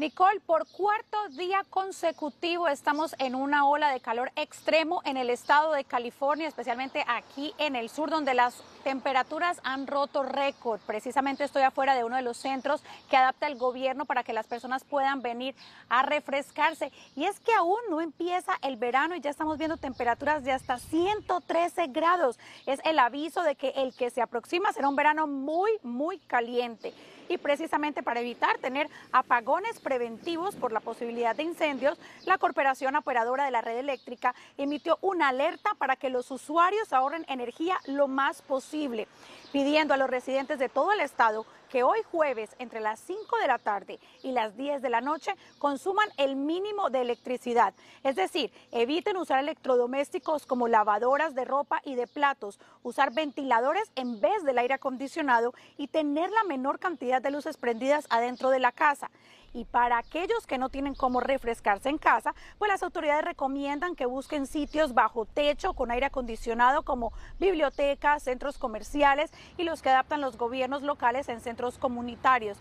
Nicole, por cuarto día consecutivo estamos en una ola de calor extremo en el estado de California, especialmente aquí en el sur, donde las temperaturas han roto récord. Precisamente estoy afuera de uno de los centros que adapta el gobierno para que las personas puedan venir a refrescarse. Y es que aún no empieza el verano y ya estamos viendo temperaturas de hasta 113 grados. Es el aviso de que el que se aproxima será un verano muy, muy caliente y precisamente para evitar tener apagones preventivos por la posibilidad de incendios, la Corporación Operadora de la Red Eléctrica emitió una alerta para que los usuarios ahorren energía lo más posible, pidiendo a los residentes de todo el estado que hoy jueves entre las 5 de la tarde y las 10 de la noche consuman el mínimo de electricidad. Es decir, eviten usar electrodomésticos como lavadoras de ropa y de platos, usar ventiladores en vez del aire acondicionado y tener la menor cantidad de luces prendidas adentro de la casa. Y para aquellos que no tienen cómo refrescarse en casa, pues las autoridades recomiendan que busquen sitios bajo techo con aire acondicionado como bibliotecas, centros comerciales y los que adaptan los gobiernos locales en centros comunitarios.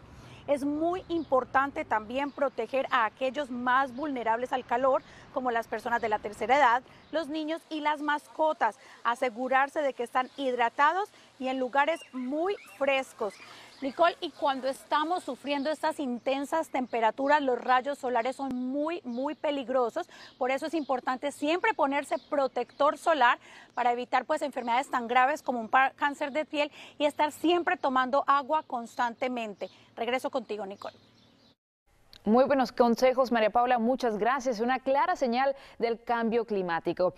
Es muy importante también proteger a aquellos más vulnerables al calor, como las personas de la tercera edad, los niños y las mascotas. Asegurarse de que están hidratados y en lugares muy frescos. Nicole, y cuando estamos sufriendo estas intensas temperaturas, los rayos solares son muy, muy peligrosos. Por eso es importante siempre ponerse protector solar para evitar pues enfermedades tan graves como un cáncer de piel y estar siempre tomando agua constantemente. Regreso contigo, Nicole. Muy buenos consejos, María Paula. Muchas gracias. Una clara señal del cambio climático.